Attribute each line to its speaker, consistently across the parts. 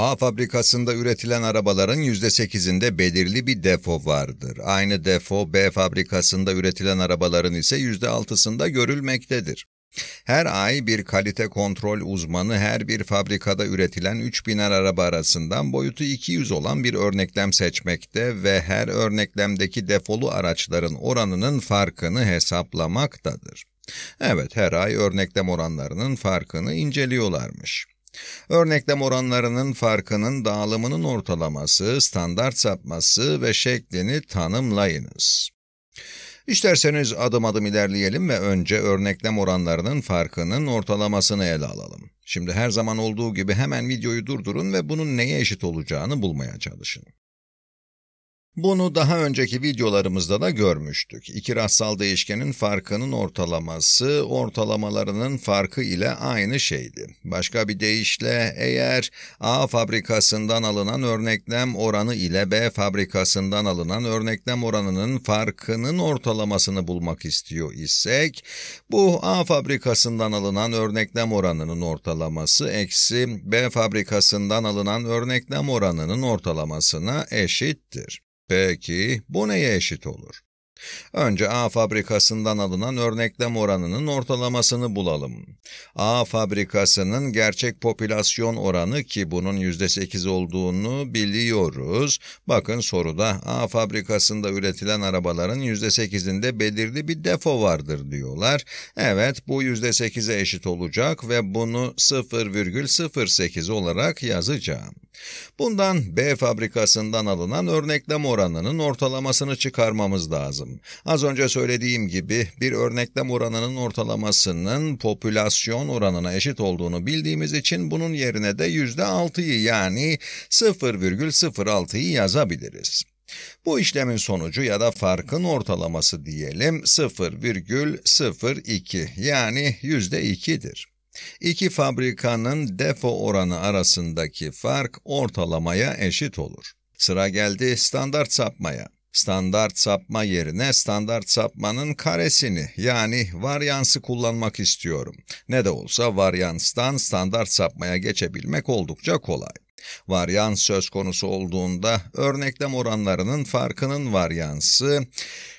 Speaker 1: A fabrikasında üretilen arabaların %8'inde belirli bir defo vardır. Aynı defo B fabrikasında üretilen arabaların ise %6'sında görülmektedir. Her ay bir kalite kontrol uzmanı her bir fabrikada üretilen 3 araba arasından boyutu 200 olan bir örneklem seçmekte ve her örneklemdeki defolu araçların oranının farkını hesaplamaktadır. Evet her ay örneklem oranlarının farkını inceliyorlarmış. Örneklem oranlarının farkının dağılımının ortalaması, standart sapması ve şeklini tanımlayınız. İsterseniz adım adım ilerleyelim ve önce örneklem oranlarının farkının ortalamasını ele alalım. Şimdi her zaman olduğu gibi hemen videoyu durdurun ve bunun neye eşit olacağını bulmaya çalışın. Bunu daha önceki videolarımızda da görmüştük. İki rastsal değişkenin farkının ortalaması, ortalamalarının farkı ile aynı şeydi. Başka bir deyişle eğer A fabrikasından alınan örneklem oranı ile B fabrikasından alınan örneklem oranının farkının ortalamasını bulmak istiyor isek, bu A fabrikasından alınan örneklem oranının ortalaması eksi B fabrikasından alınan örneklem oranının ortalamasına eşittir. Peki bu neye eşit olur? Önce A fabrikasından alınan örneklem oranının ortalamasını bulalım. A fabrikasının gerçek popülasyon oranı ki bunun %8 olduğunu biliyoruz. Bakın soruda A fabrikasında üretilen arabaların %8'inde belirli bir defo vardır diyorlar. Evet bu %8'e eşit olacak ve bunu 0,08 olarak yazacağım. Bundan B fabrikasından alınan örneklem oranının ortalamasını çıkarmamız lazım lazım. Az önce söylediğim gibi bir örneklem oranının ortalamasının popülasyon oranına eşit olduğunu bildiğimiz için bunun yerine de %6'yı yani 0,06'yı yazabiliriz. Bu işlemin sonucu ya da farkın ortalaması diyelim 0,02 yani %2'dir. İki fabrikanın defo oranı arasındaki fark ortalamaya eşit olur. Sıra geldi standart sapmaya. Standart sapma yerine standart sapmanın karesini yani varyansı kullanmak istiyorum. Ne de olsa varyanstan standart sapmaya geçebilmek oldukça kolay. Varyans söz konusu olduğunda örneklem oranlarının farkının varyansı,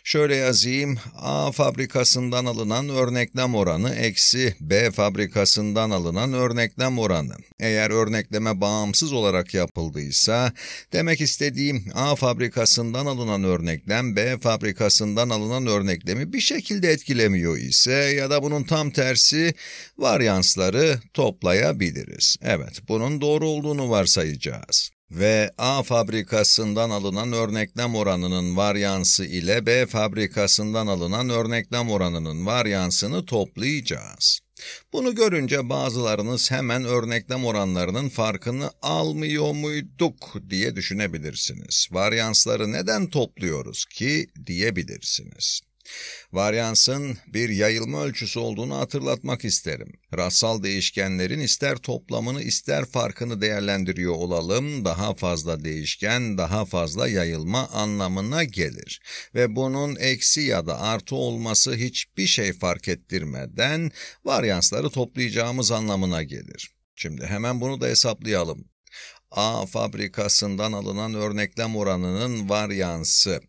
Speaker 1: şöyle yazayım, A fabrikasından alınan örneklem oranı eksi B fabrikasından alınan örneklem oranı. Eğer örnekleme bağımsız olarak yapıldıysa, demek istediğim A fabrikasından alınan örneklem B fabrikasından alınan örneklemi bir şekilde etkilemiyor ise ya da bunun tam tersi varyansları toplayabiliriz. Evet, bunun doğru olduğunu varsayalım varsayacağız ve A fabrikasından alınan örneklem oranının varyansı ile B fabrikasından alınan örneklem oranının varyansını toplayacağız. Bunu görünce bazılarınız hemen örneklem oranlarının farkını almıyor muyduk diye düşünebilirsiniz. Varyansları neden topluyoruz ki diyebilirsiniz. Varyansın bir yayılma ölçüsü olduğunu hatırlatmak isterim. Rastsal değişkenlerin ister toplamını ister farkını değerlendiriyor olalım, daha fazla değişken, daha fazla yayılma anlamına gelir. Ve bunun eksi ya da artı olması hiçbir şey fark ettirmeden varyansları toplayacağımız anlamına gelir. Şimdi hemen bunu da hesaplayalım. A fabrikasından alınan örneklem oranının varyansı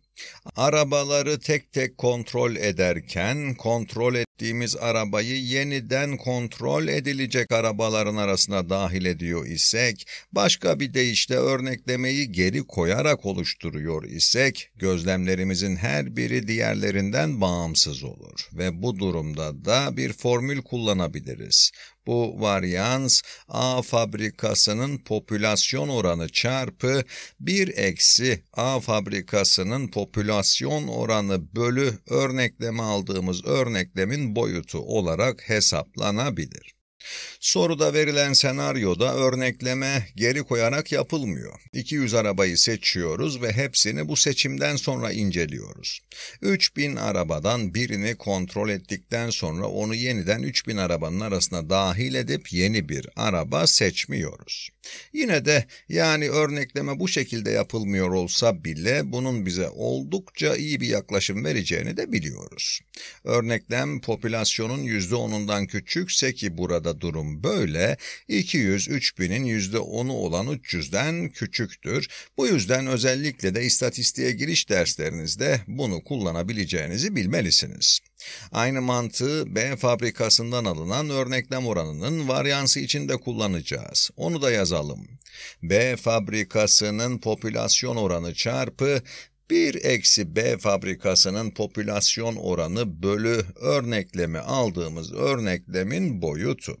Speaker 1: Arabaları tek tek kontrol ederken kontrol ettiğimiz arabayı yeniden kontrol edilecek arabaların arasına dahil ediyor isek, başka bir deyişle örneklemeyi geri koyarak oluşturuyor isek, gözlemlerimizin her biri diğerlerinden bağımsız olur ve bu durumda da bir formül kullanabiliriz. Bu varyans A fabrikasının popülasyon oranı çarpı 1 eksi A fabrikasının popülasyon oranı bölü örnekleme aldığımız örneklemin boyutu olarak hesaplanabilir. Soruda verilen senaryoda örnekleme geri koyarak yapılmıyor. 200 arabayı seçiyoruz ve hepsini bu seçimden sonra inceliyoruz. 3000 arabadan birini kontrol ettikten sonra onu yeniden 3000 arabanın arasına dahil edip yeni bir araba seçmiyoruz. Yine de yani örnekleme bu şekilde yapılmıyor olsa bile bunun bize oldukça iyi bir yaklaşım vereceğini de biliyoruz. Örneklem popülasyonun %10'undan küçükse ki burada durum böyle, 200 3000'in %10'u olan 300'den küçüktür. Bu yüzden özellikle de istatistiğe giriş derslerinizde bunu kullanabileceğinizi bilmelisiniz. Aynı mantığı B fabrikasından alınan örneklem oranının varyansı için de kullanacağız. Onu da yazalım. B fabrikasının popülasyon oranı çarpı 1 eksi B fabrikasının popülasyon oranı bölü örneklemi aldığımız örneklemin boyutu.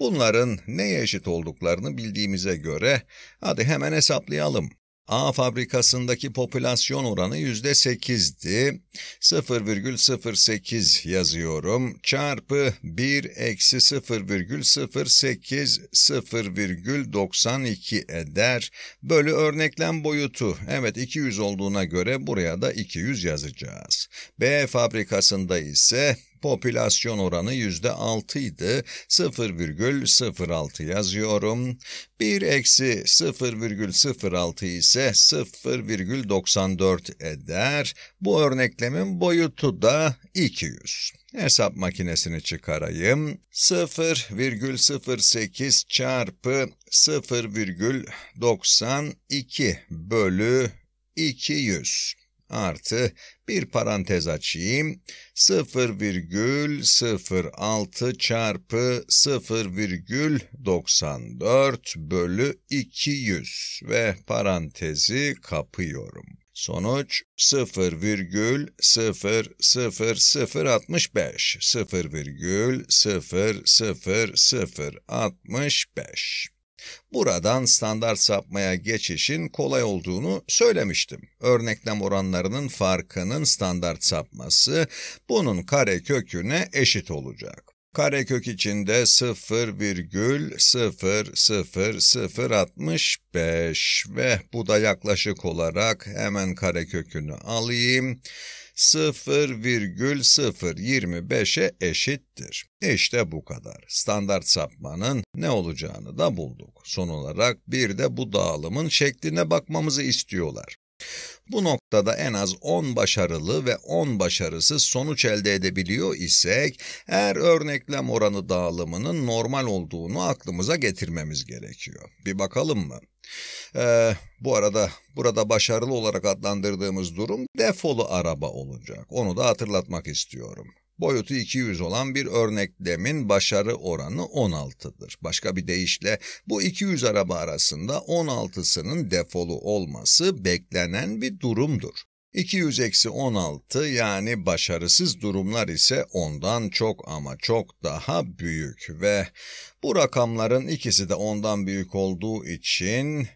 Speaker 1: Bunların neye eşit olduklarını bildiğimize göre hadi hemen hesaplayalım. A fabrikasındaki popülasyon oranı %8'di. 0,08 yazıyorum. Çarpı 1 eksi 0,08 0,92 eder. Bölü örneklem boyutu. Evet 200 olduğuna göre buraya da 200 yazacağız. B fabrikasında ise popülasyon oranı %6 idi. 0,06 yazıyorum. 1 eksi 0,06 ise 0,94 eder. Bu örneklemin boyutu da 200. Hesap makinesini çıkarayım. 0,08 çarpı 0,92 bölü 200 artı bir parantez açayım 0,06 çarpı 0,94 bölü 200 ve parantezi kapıyorum. Sonuç 0,00065 0,00065 Buradan standart sapmaya geçişin kolay olduğunu söylemiştim. Örneklem oranlarının farkının standart sapması bunun kare köküne eşit olacak karekök içinde 0,00065 ve bu da yaklaşık olarak hemen karekökünü alayım. 0,025'e eşittir. İşte bu kadar. Standart sapmanın ne olacağını da bulduk. Son olarak bir de bu dağılımın şekline bakmamızı istiyorlar. Bu noktada en az 10 başarılı ve 10 başarısız sonuç elde edebiliyor isek eğer örneklem oranı dağılımının normal olduğunu aklımıza getirmemiz gerekiyor. Bir bakalım mı? Ee, bu arada burada başarılı olarak adlandırdığımız durum defolu araba olacak. Onu da hatırlatmak istiyorum. Boyutu 200 olan bir örneklemin başarı oranı 16'dır. Başka bir deyişle bu 200 araba arasında 16'sının defolu olması beklenen bir durumdur. 200-16 eksi yani başarısız durumlar ise ondan çok ama çok daha büyük ve bu rakamların ikisi de ondan büyük olduğu için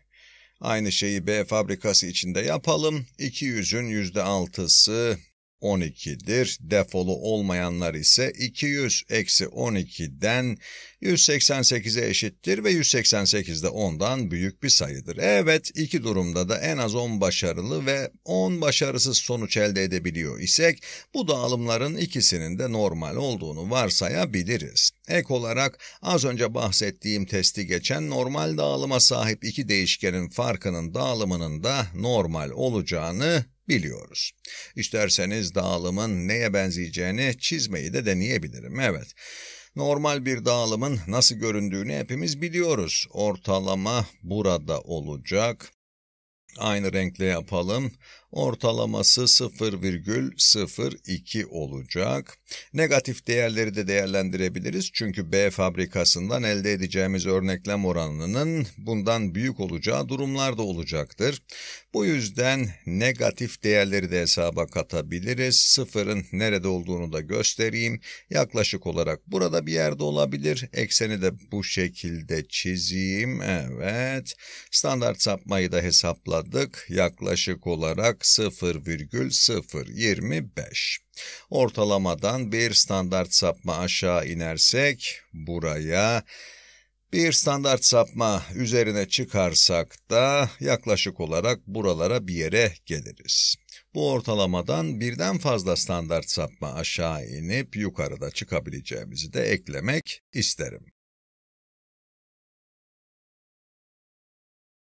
Speaker 1: Aynı şeyi B fabrikası içinde yapalım. 200'ün %6'sı 12'dir. Defolu olmayanlar ise 200 eksi 12'den 188'e eşittir ve 188 de 10'dan büyük bir sayıdır. Evet iki durumda da en az 10 başarılı ve 10 başarısız sonuç elde edebiliyor isek bu dağılımların ikisinin de normal olduğunu varsayabiliriz. Ek olarak az önce bahsettiğim testi geçen normal dağılıma sahip iki değişkenin farkının dağılımının da normal olacağını biliyoruz. İsterseniz dağılımın neye benzeyeceğini çizmeyi de deneyebilirim. Evet. Normal bir dağılımın nasıl göründüğünü hepimiz biliyoruz. Ortalama burada olacak. Aynı renkle yapalım ortalaması 0,02 olacak. Negatif değerleri de değerlendirebiliriz çünkü B fabrikasından elde edeceğimiz örneklem oranının bundan büyük olacağı durumlar da olacaktır. Bu yüzden negatif değerleri de hesaba katabiliriz. Sıfırın nerede olduğunu da göstereyim. Yaklaşık olarak burada bir yerde olabilir. Ekseni de bu şekilde çizeyim. Evet. Standart sapmayı da hesapladık. Yaklaşık olarak olarak 0,025. Ortalamadan bir standart sapma aşağı inersek buraya bir standart sapma üzerine çıkarsak da yaklaşık olarak buralara bir yere geliriz. Bu ortalamadan birden fazla standart sapma aşağı inip yukarıda çıkabileceğimizi de eklemek isterim.